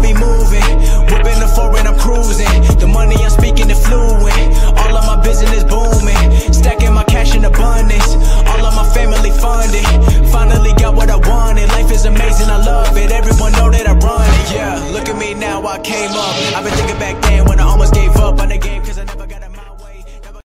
be moving. Whipping the foreign, I'm cruising. The money I'm speaking is fluent. All of my business booming. Stacking my cash in abundance. All of my family funded. Finally got what I wanted. Life is amazing, I love it. Everyone know that I run it. Yeah, look at me now, I came up. I've been thinking back then when I almost gave up on the game, cause I never got a my way. Never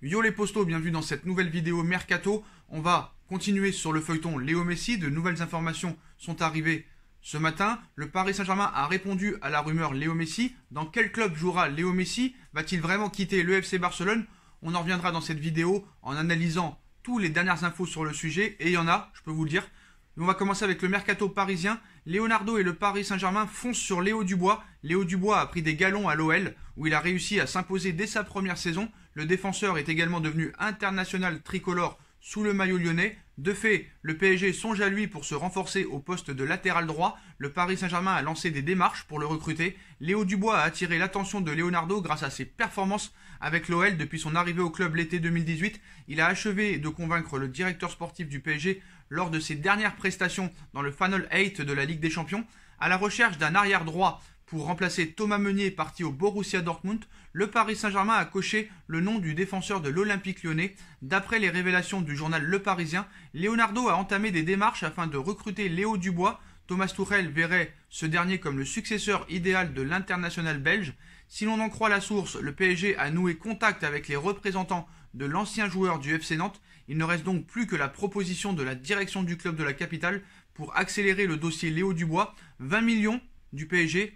Yo les postos, bienvenue dans cette nouvelle vidéo Mercato. On va Continuez sur le feuilleton Léo Messi, de nouvelles informations sont arrivées ce matin. Le Paris Saint-Germain a répondu à la rumeur Léo Messi. Dans quel club jouera Léo Messi Va-t-il vraiment quitter le FC Barcelone On en reviendra dans cette vidéo en analysant toutes les dernières infos sur le sujet, et il y en a, je peux vous le dire. On va commencer avec le mercato parisien. Leonardo et le Paris Saint-Germain foncent sur Léo Dubois. Léo Dubois a pris des galons à l'OL, où il a réussi à s'imposer dès sa première saison. Le défenseur est également devenu international tricolore sous le maillot lyonnais. De fait, le PSG songe à lui pour se renforcer au poste de latéral droit. Le Paris Saint-Germain a lancé des démarches pour le recruter. Léo Dubois a attiré l'attention de Leonardo grâce à ses performances avec l'OL depuis son arrivée au club l'été 2018. Il a achevé de convaincre le directeur sportif du PSG lors de ses dernières prestations dans le Final 8 de la Ligue des Champions. À la recherche d'un arrière droit pour remplacer Thomas Meunier parti au Borussia Dortmund, le Paris Saint-Germain a coché le nom du défenseur de l'Olympique lyonnais. D'après les révélations du journal Le Parisien, Leonardo a entamé des démarches afin de recruter Léo Dubois. Thomas Tourel verrait ce dernier comme le successeur idéal de l'international belge. Si l'on en croit la source, le PSG a noué contact avec les représentants de l'ancien joueur du FC Nantes. Il ne reste donc plus que la proposition de la direction du club de la capitale pour accélérer le dossier Léo Dubois. 20 millions du PSG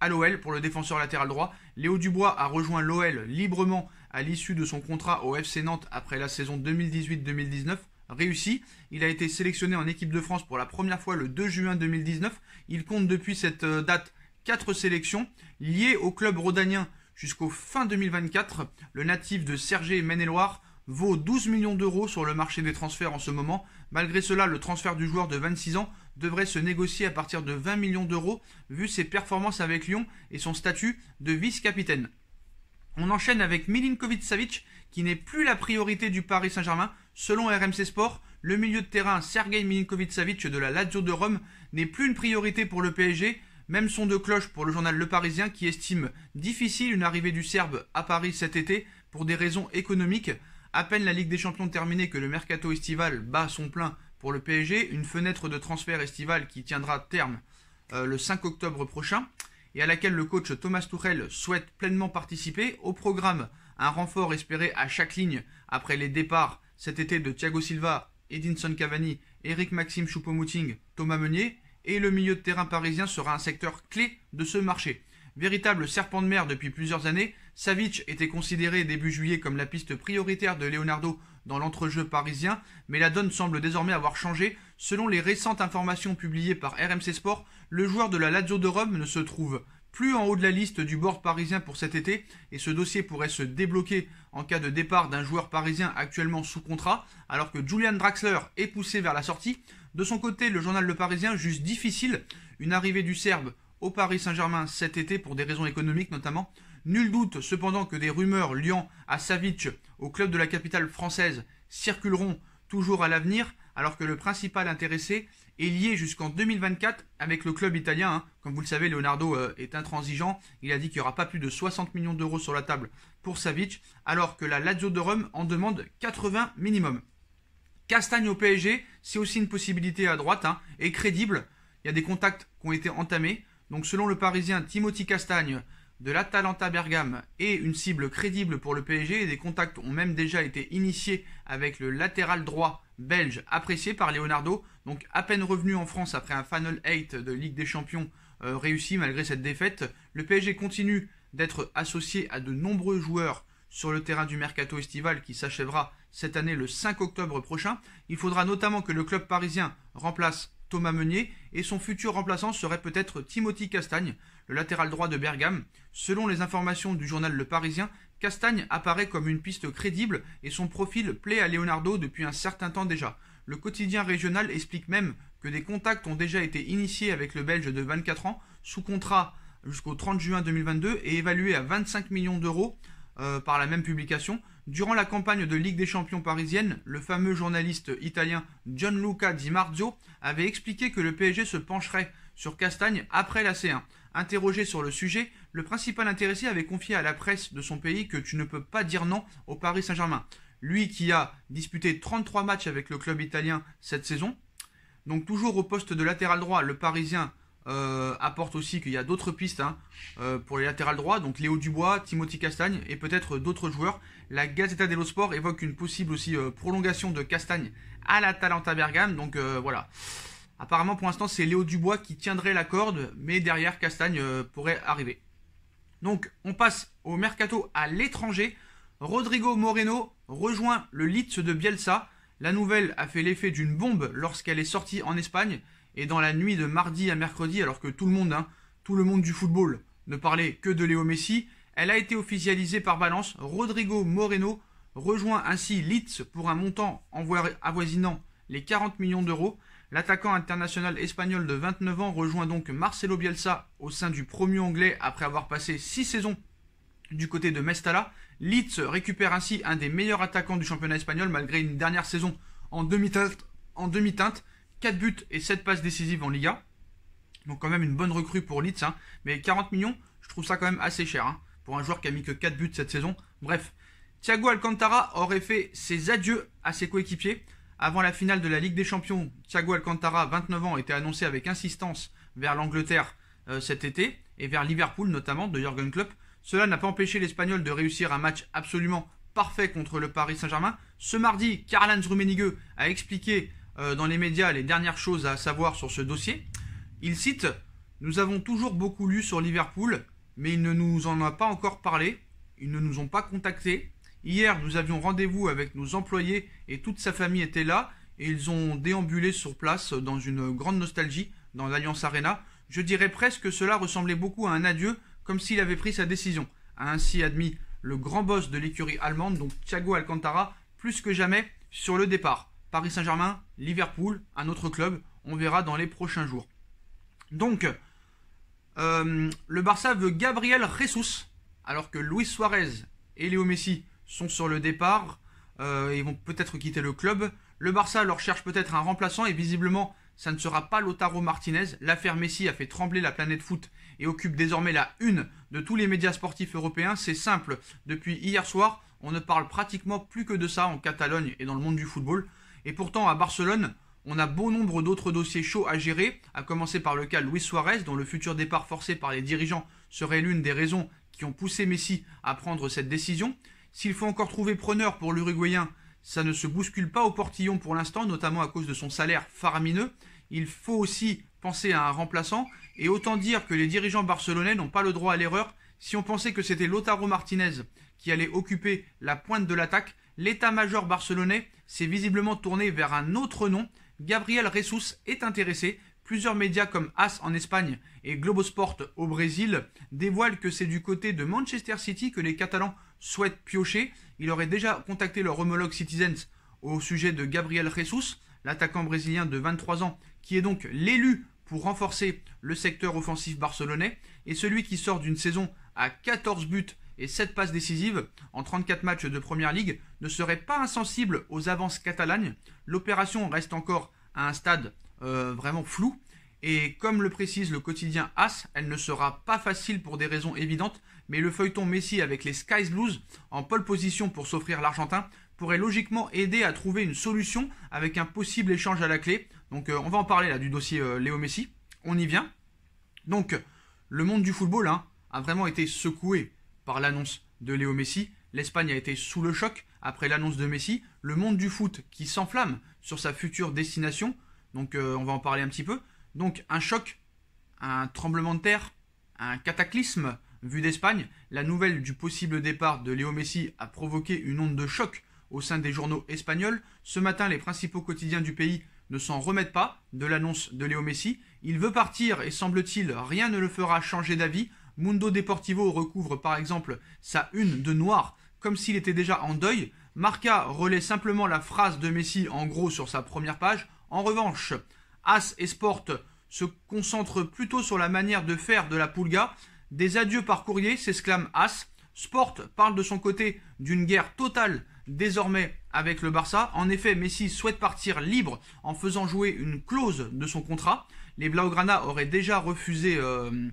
à l'OL pour le défenseur latéral droit. Léo Dubois a rejoint l'OL librement à l'issue de son contrat au FC Nantes après la saison 2018-2019 réussi. Il a été sélectionné en équipe de France pour la première fois le 2 juin 2019. Il compte depuis cette euh, date 4 sélections liées au club rodanien jusqu'au fin 2024. Le natif de Sergé Maine-et-Loire vaut 12 millions d'euros sur le marché des transferts en ce moment. Malgré cela, le transfert du joueur de 26 ans devrait se négocier à partir de 20 millions d'euros vu ses performances avec Lyon et son statut de vice-capitaine. On enchaîne avec Milinkovic-Savic qui n'est plus la priorité du Paris Saint-Germain. Selon RMC Sport, le milieu de terrain Sergei Milinkovic-Savic de la Lazio de Rome n'est plus une priorité pour le PSG. Même son de cloche pour le journal Le Parisien qui estime difficile une arrivée du Serbe à Paris cet été pour des raisons économiques. À peine la Ligue des Champions terminée que le mercato estival bat son plein pour le PSG, une fenêtre de transfert estivale qui tiendra terme euh, le 5 octobre prochain et à laquelle le coach Thomas Tuchel souhaite pleinement participer. Au programme, un renfort espéré à chaque ligne après les départs cet été de Thiago Silva, Edinson Cavani, Eric Maxime choupo Thomas Meunier et le milieu de terrain parisien sera un secteur clé de ce marché. Véritable serpent de mer depuis plusieurs années, Savic était considéré début juillet comme la piste prioritaire de Leonardo dans l'entrejeu parisien, mais la donne semble désormais avoir changé. Selon les récentes informations publiées par RMC Sport, le joueur de la Lazio de Rome ne se trouve plus en haut de la liste du board parisien pour cet été et ce dossier pourrait se débloquer en cas de départ d'un joueur parisien actuellement sous contrat alors que Julian Draxler est poussé vers la sortie. De son côté, le journal Le Parisien juge difficile une arrivée du Serbe au Paris Saint-Germain cet été pour des raisons économiques notamment. Nul doute cependant que des rumeurs liant à Savic au club de la capitale française circuleront toujours à l'avenir, alors que le principal intéressé est lié jusqu'en 2024 avec le club italien. Hein. Comme vous le savez, Leonardo euh, est intransigeant. Il a dit qu'il n'y aura pas plus de 60 millions d'euros sur la table pour Savic, alors que la Lazio de Rome en demande 80 minimum. Castagne au PSG, c'est aussi une possibilité à droite hein, et crédible. Il y a des contacts qui ont été entamés. Donc selon le Parisien, Timothy Castagne de l'Atalanta Bergame est une cible crédible pour le PSG et des contacts ont même déjà été initiés avec le latéral droit belge apprécié par Leonardo, donc à peine revenu en France après un Final 8 de Ligue des Champions euh, réussi malgré cette défaite. Le PSG continue d'être associé à de nombreux joueurs sur le terrain du mercato estival qui s'achèvera cette année le 5 octobre prochain. Il faudra notamment que le club parisien remplace Thomas Meunier et son futur remplaçant serait peut-être Timothy Castagne, le latéral droit de Bergame. Selon les informations du journal Le Parisien, Castagne apparaît comme une piste crédible et son profil plaît à Leonardo depuis un certain temps déjà. Le quotidien régional explique même que des contacts ont déjà été initiés avec le Belge de 24 ans, sous contrat jusqu'au 30 juin 2022 et évalué à 25 millions d'euros euh, par la même publication. Durant la campagne de Ligue des Champions parisienne, le fameux journaliste italien Gianluca Di Marzio avait expliqué que le PSG se pencherait sur Castagne après la C1. Interrogé sur le sujet, le principal intéressé avait confié à la presse de son pays que tu ne peux pas dire non au Paris Saint-Germain. Lui qui a disputé 33 matchs avec le club italien cette saison. Donc toujours au poste de latéral droit, le Parisien euh, apporte aussi qu'il y a d'autres pistes hein, euh, pour les latérales droits, donc Léo Dubois, Timothy Castagne et peut-être d'autres joueurs. La Gazzetta dello Sport évoque une possible aussi euh, prolongation de Castagne à la Talanta Bergame, donc voilà. Apparemment, pour l'instant, c'est Léo Dubois qui tiendrait la corde, mais derrière, Castagne euh, pourrait arriver. Donc, on passe au mercato à l'étranger. Rodrigo Moreno rejoint le Leeds de Bielsa. La nouvelle a fait l'effet d'une bombe lorsqu'elle est sortie en Espagne et dans la nuit de mardi à mercredi, alors que tout le monde, hein, tout le monde du football ne parlait que de Léo Messi, elle a été officialisée par Valence. Rodrigo Moreno rejoint ainsi Leeds pour un montant avoisinant les 40 millions d'euros. L'attaquant international espagnol de 29 ans rejoint donc Marcelo Bielsa au sein du premier anglais après avoir passé 6 saisons du côté de Mestalla. Leeds récupère ainsi un des meilleurs attaquants du championnat espagnol malgré une dernière saison en demi-teinte, 4 buts et 7 passes décisives en Liga. Donc quand même une bonne recrue pour Leeds, hein. mais 40 millions, je trouve ça quand même assez cher hein, pour un joueur qui a mis que 4 buts cette saison. Bref, Thiago Alcantara aurait fait ses adieux à ses coéquipiers avant la finale de la Ligue des Champions, Thiago Alcantara, 29 ans, était annoncé avec insistance vers l'Angleterre euh, cet été et vers Liverpool notamment de Jürgen Klopp. Cela n'a pas empêché l'Espagnol de réussir un match absolument parfait contre le Paris Saint-Germain. Ce mardi, Karl-Heinz Rummenigge a expliqué euh, dans les médias les dernières choses à savoir sur ce dossier. Il cite Nous avons toujours beaucoup lu sur Liverpool, mais il ne nous en a pas encore parlé, ils ne nous ont pas contactés, Hier, nous avions rendez-vous avec nos employés et toute sa famille était là et ils ont déambulé sur place dans une grande nostalgie dans l'Alliance Arena. Je dirais presque que cela ressemblait beaucoup à un adieu, comme s'il avait pris sa décision, a ainsi admis le grand boss de l'écurie allemande, donc Thiago Alcantara, plus que jamais sur le départ. Paris Saint-Germain, Liverpool, un autre club, on verra dans les prochains jours. Donc, euh, le Barça veut Gabriel Ressus, alors que Luis Suarez et Léo Messi sont sur le départ. ils euh, vont peut-être quitter le club. Le Barça leur cherche peut-être un remplaçant et visiblement ça ne sera pas Lotaro Martinez. L'affaire Messi a fait trembler la planète foot et occupe désormais la une de tous les médias sportifs européens. C'est simple, depuis hier soir, on ne parle pratiquement plus que de ça en Catalogne et dans le monde du football. Et pourtant à Barcelone, on a bon nombre d'autres dossiers chauds à gérer, à commencer par le cas Luis Suarez, dont le futur départ forcé par les dirigeants serait l'une des raisons qui ont poussé Messi à prendre cette décision. S'il faut encore trouver preneur pour l'Uruguayen, ça ne se bouscule pas au portillon pour l'instant, notamment à cause de son salaire faramineux. Il faut aussi penser à un remplaçant, et autant dire que les dirigeants barcelonais n'ont pas le droit à l'erreur. Si on pensait que c'était Lotaro Martinez qui allait occuper la pointe de l'attaque, l'état-major barcelonais s'est visiblement tourné vers un autre nom. Gabriel Ressus est intéressé. Plusieurs médias comme AS en Espagne et Globosport au Brésil dévoilent que c'est du côté de Manchester City que les Catalans souhaite piocher, il aurait déjà contacté leur homologue Citizens au sujet de Gabriel Jesus, l'attaquant brésilien de 23 ans, qui est donc l'élu pour renforcer le secteur offensif barcelonais, et celui qui sort d'une saison à 14 buts et 7 passes décisives en 34 matchs de Première Ligue ne serait pas insensible aux avances catalanes. L'opération reste encore à un stade euh, vraiment flou, et comme le précise le quotidien AS, elle ne sera pas facile pour des raisons évidentes, mais le feuilleton Messi avec les Skies Blues en pole position pour s'offrir l'Argentin pourrait logiquement aider à trouver une solution avec un possible échange à la clé. Donc euh, on va en parler là du dossier euh, Léo Messi, on y vient. Donc le monde du football hein, a vraiment été secoué par l'annonce de Léo Messi. L'Espagne a été sous le choc après l'annonce de Messi. Le monde du foot qui s'enflamme sur sa future destination. Donc euh, on va en parler un petit peu. Donc un choc, un tremblement de terre, un cataclysme, Vu d'Espagne, la nouvelle du possible départ de Léo Messi a provoqué une onde de choc au sein des journaux espagnols. Ce matin, les principaux quotidiens du pays ne s'en remettent pas de l'annonce de Léo Messi. Il veut partir et semble-t-il, rien ne le fera changer d'avis. Mundo Deportivo recouvre par exemple sa une de noir comme s'il était déjà en deuil. Marca relaie simplement la phrase de Messi en gros sur sa première page. En revanche, As et Sport se concentrent plutôt sur la manière de faire de la Pulga. Des adieux par courrier, s'exclame As. Sport parle de son côté d'une guerre totale désormais avec le Barça. En effet, Messi souhaite partir libre en faisant jouer une clause de son contrat. Les Blaugrana auraient déjà refusé euh,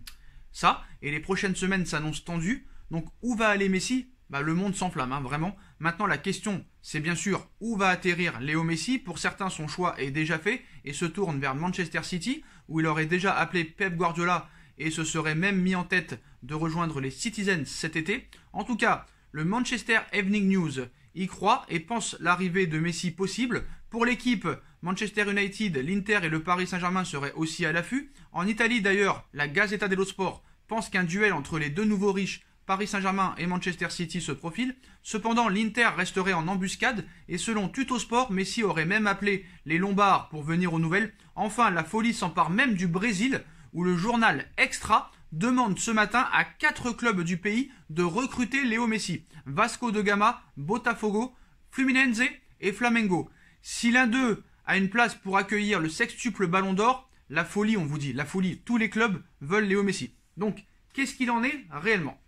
ça et les prochaines semaines s'annoncent tendues. Donc où va aller Messi bah, Le monde s'enflamme, hein, vraiment. Maintenant, la question, c'est bien sûr où va atterrir Léo Messi. Pour certains, son choix est déjà fait et se tourne vers Manchester City où il aurait déjà appelé Pep Guardiola et se serait même mis en tête de rejoindre les Citizens cet été. En tout cas, le Manchester Evening News y croit et pense l'arrivée de Messi possible. Pour l'équipe, Manchester United, l'Inter et le Paris Saint-Germain seraient aussi à l'affût. En Italie d'ailleurs, la Gazzetta dello Sport pense qu'un duel entre les deux nouveaux riches, Paris Saint-Germain et Manchester City, se profile. Cependant, l'Inter resterait en embuscade et selon Sport, Messi aurait même appelé les Lombards pour venir aux nouvelles. Enfin, la folie s'empare même du Brésil où le journal Extra demande ce matin à quatre clubs du pays de recruter Léo Messi, Vasco de Gama, Botafogo, Fluminense et Flamengo. Si l'un d'eux a une place pour accueillir le sextuple Ballon d'Or, la folie, on vous dit, la folie, tous les clubs veulent Léo Messi. Donc, qu'est-ce qu'il en est réellement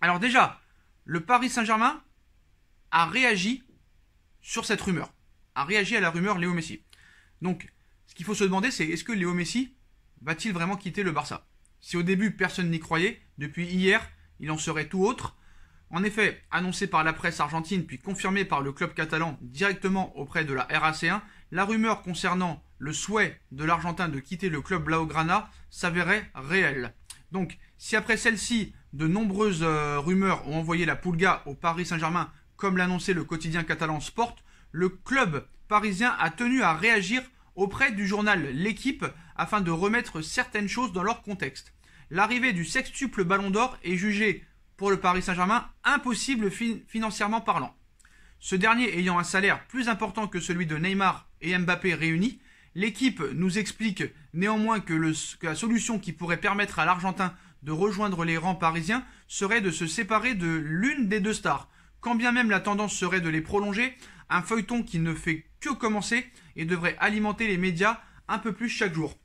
Alors déjà, le Paris Saint-Germain a réagi sur cette rumeur, a réagi à la rumeur Léo Messi. Donc, ce qu'il faut se demander, c'est est-ce que Léo Messi va-t-il vraiment quitter le Barça Si au début personne n'y croyait, depuis hier, il en serait tout autre. En effet, annoncé par la presse argentine puis confirmé par le club catalan directement auprès de la RAC1, la rumeur concernant le souhait de l'Argentin de quitter le club Blaugrana s'avérait réelle. Donc, si après celle-ci, de nombreuses euh, rumeurs ont envoyé la Pulga au Paris Saint-Germain, comme l'annonçait le quotidien catalan Sport, le club parisien a tenu à réagir auprès du journal L'équipe afin de remettre certaines choses dans leur contexte. L'arrivée du sextuple Ballon d'Or est jugée pour le Paris Saint-Germain impossible financièrement parlant. Ce dernier ayant un salaire plus important que celui de Neymar et Mbappé réunis, l'équipe nous explique néanmoins que, que la solution qui pourrait permettre à l'Argentin de rejoindre les rangs parisiens serait de se séparer de l'une des deux stars. Quand bien même la tendance serait de les prolonger, un feuilleton qui ne fait que commencer et devrait alimenter les médias un peu plus chaque jour.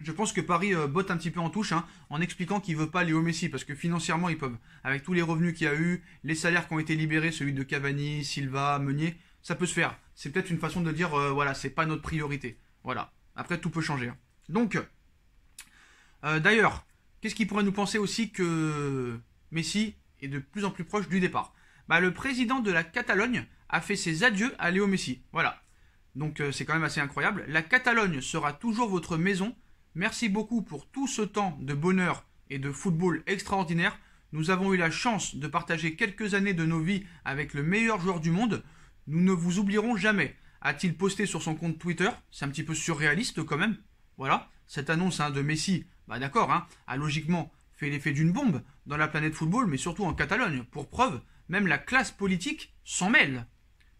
Je pense que Paris euh, botte un petit peu en touche hein, en expliquant qu'il veut pas Léo Messi parce que financièrement ils peuvent. Avec tous les revenus qu'il y a eu, les salaires qui ont été libérés, celui de Cavani, Silva, Meunier, ça peut se faire. C'est peut-être une façon de dire euh, voilà, c'est pas notre priorité. Voilà. Après tout peut changer. Hein. Donc euh, d'ailleurs, qu'est-ce qui pourrait nous penser aussi que Messi est de plus en plus proche du départ bah, le président de la Catalogne a fait ses adieux à Léo Messi. Voilà, donc euh, c'est quand même assez incroyable. La Catalogne sera toujours votre maison. Merci beaucoup pour tout ce temps de bonheur et de football extraordinaire. Nous avons eu la chance de partager quelques années de nos vies avec le meilleur joueur du monde. Nous ne vous oublierons jamais. A-t-il posté sur son compte Twitter C'est un petit peu surréaliste quand même. Voilà, cette annonce hein, de Messi, bah d'accord, hein, a logiquement fait l'effet d'une bombe dans la planète football, mais surtout en Catalogne. Pour preuve, même la classe politique s'en mêle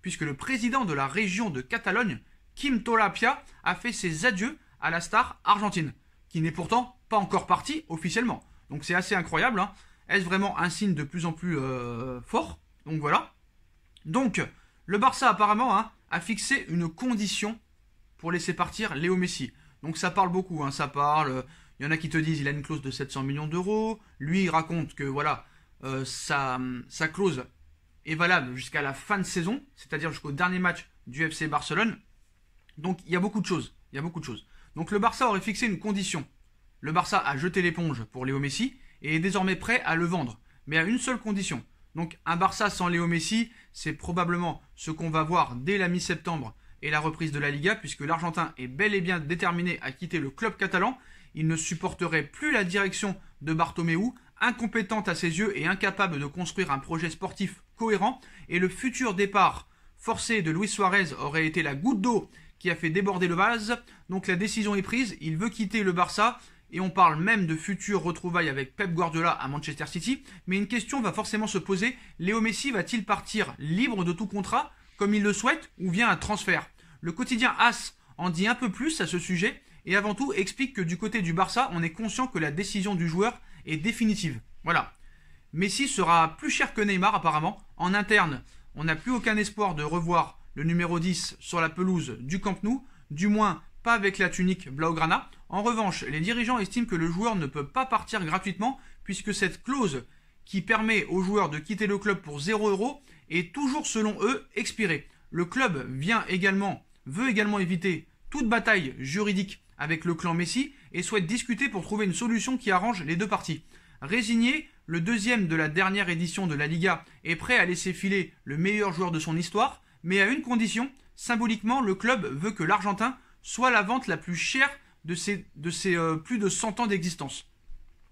puisque le président de la région de Catalogne, Kim Tolapia, a fait ses adieux à la star argentine, qui n'est pourtant pas encore partie officiellement. Donc c'est assez incroyable. Hein. Est-ce vraiment un signe de plus en plus euh, fort Donc voilà. Donc, le Barça apparemment hein, a fixé une condition pour laisser partir Léo Messi. Donc ça parle beaucoup, hein, ça parle. Il euh, y en a qui te disent il a une clause de 700 millions d'euros. Lui, il raconte que voilà, euh, sa, sa, clause est valable jusqu'à la fin de saison, c'est-à-dire jusqu'au dernier match du FC Barcelone. Donc il y a beaucoup de choses. Il y a beaucoup de choses. Donc le Barça aurait fixé une condition. Le Barça a jeté l'éponge pour Léo Messi et est désormais prêt à le vendre, mais à une seule condition. Donc un Barça sans Léo Messi, c'est probablement ce qu'on va voir dès la mi-septembre et la reprise de la Liga, puisque l'Argentin est bel et bien déterminé à quitter le club catalan. Il ne supporterait plus la direction de Bartomeu, incompétente à ses yeux et incapable de construire un projet sportif cohérent et le futur départ forcé de Luis Suarez aurait été la goutte d'eau qui a fait déborder le vase. Donc la décision est prise, il veut quitter le Barça et on parle même de futures retrouvailles avec Pep Guardiola à Manchester City. Mais une question va forcément se poser, Léo Messi va-t-il partir libre de tout contrat comme il le souhaite ou vient un transfert Le quotidien AS en dit un peu plus à ce sujet et avant tout explique que du côté du Barça, on est conscient que la décision du joueur est définitive. Voilà. Messi sera plus cher que Neymar apparemment. En interne, on n'a plus aucun espoir de revoir le numéro 10 sur la pelouse du Camp Nou, du moins pas avec la tunique Blaugrana. En revanche, les dirigeants estiment que le joueur ne peut pas partir gratuitement puisque cette clause qui permet aux joueurs de quitter le club pour 0 euros est toujours selon eux expirée. Le club vient également, veut également éviter toute bataille juridique avec le clan Messi et souhaite discuter pour trouver une solution qui arrange les deux parties. Résigné, le deuxième de la dernière édition de la Liga, est prêt à laisser filer le meilleur joueur de son histoire, mais à une condition, symboliquement, le club veut que l'Argentin soit la vente la plus chère de ses, euh, plus de 100 ans d'existence.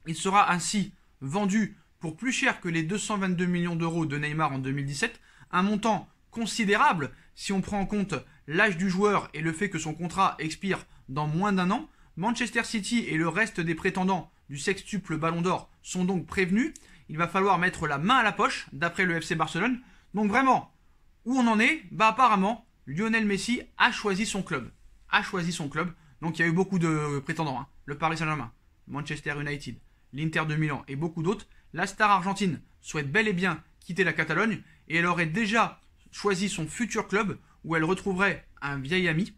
Il sera ainsi vendu pour plus cher que les 222 millions d'euros de Neymar en 2017, un montant considérable si on prend en compte l'âge du joueur et le fait que son contrat expire dans moins d'un an, Manchester City et le reste des prétendants du sextuple Ballon d'Or sont donc prévenus. Il va falloir mettre la main à la poche, d'après le FC Barcelone. Donc vraiment, où on en est Bah apparemment, Lionel Messi a choisi son club. A choisi son club. Donc il y a eu beaucoup de prétendants. Hein. Le Paris Saint-Germain, Manchester United, l'Inter de Milan et beaucoup d'autres. La star argentine souhaite bel et bien quitter la Catalogne et elle aurait déjà choisi son futur club où elle retrouverait un vieil ami.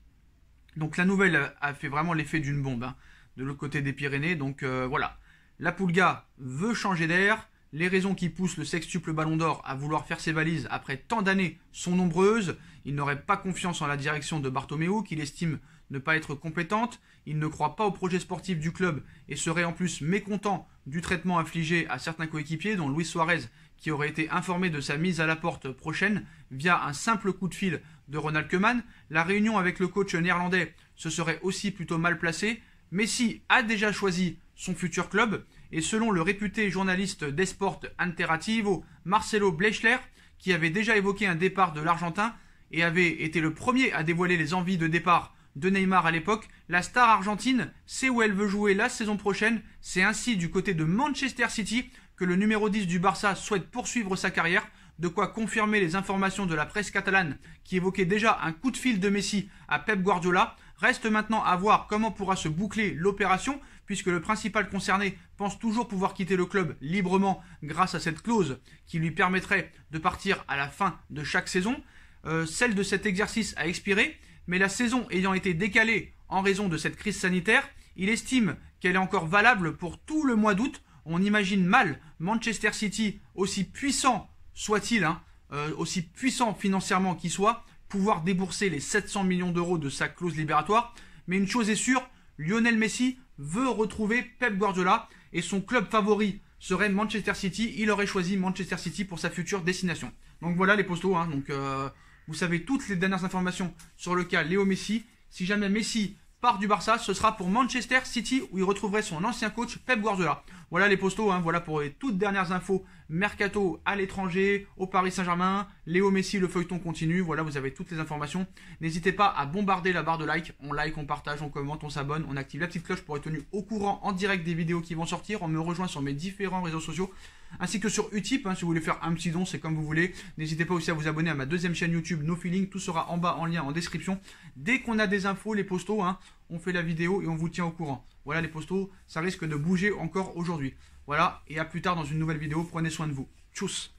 Donc la nouvelle a fait vraiment l'effet d'une bombe. Hein de l'autre côté des Pyrénées. Donc euh, voilà, la Pulga veut changer d'air. Les raisons qui poussent le sextuple Ballon d'Or à vouloir faire ses valises après tant d'années sont nombreuses. Il n'aurait pas confiance en la direction de Bartomeu, qu'il estime ne pas être compétente. Il ne croit pas au projet sportif du club et serait en plus mécontent du traitement infligé à certains coéquipiers, dont Luis Suarez, qui aurait été informé de sa mise à la porte prochaine via un simple coup de fil de Ronald Koeman. La réunion avec le coach néerlandais se serait aussi plutôt mal placée, Messi a déjà choisi son futur club et selon le réputé journaliste d'Esport Interativo Marcelo Blechler, qui avait déjà évoqué un départ de l'Argentin et avait été le premier à dévoiler les envies de départ de Neymar à l'époque, la star argentine sait où elle veut jouer la saison prochaine. C'est ainsi du côté de Manchester City que le numéro 10 du Barça souhaite poursuivre sa carrière, de quoi confirmer les informations de la presse catalane qui évoquait déjà un coup de fil de Messi à Pep Guardiola, Reste maintenant à voir comment pourra se boucler l'opération, puisque le principal concerné pense toujours pouvoir quitter le club librement grâce à cette clause qui lui permettrait de partir à la fin de chaque saison. Euh, celle de cet exercice a expiré, mais la saison ayant été décalée en raison de cette crise sanitaire, il estime qu'elle est encore valable pour tout le mois d'août. On imagine mal Manchester City, aussi puissant soit-il, hein, euh, aussi puissant financièrement qu'il soit, pouvoir débourser les 700 millions d'euros de sa clause libératoire. Mais une chose est sûre, Lionel Messi veut retrouver Pep Guardiola et son club favori serait Manchester City. Il aurait choisi Manchester City pour sa future destination. Donc voilà les postaux. Hein. Donc euh, vous savez toutes les dernières informations sur le cas Léo Messi. Si jamais Messi part du Barça, ce sera pour Manchester City où il retrouverait son ancien coach Pep Guardiola. Voilà les postaux. Hein. Voilà pour les toutes dernières infos mercato à l'étranger, au Paris Saint-Germain, Léo Messi, le feuilleton continue. Voilà, vous avez toutes les informations. N'hésitez pas à bombarder la barre de like. On like, on partage, on commente, on s'abonne, on active la petite cloche pour être tenu au courant en direct des vidéos qui vont sortir. On me rejoint sur mes différents réseaux sociaux ainsi que sur Utip. Hein, si vous voulez faire un petit don, c'est comme vous voulez. N'hésitez pas aussi à vous abonner à ma deuxième chaîne YouTube, No Feeling. Tout sera en bas en lien en description. Dès qu'on a des infos, les postos, hein, on fait la vidéo et on vous tient au courant. Voilà les postos, ça risque de bouger encore aujourd'hui. Voilà, et à plus tard dans une nouvelle vidéo. Prenez soin de vous. Tchuss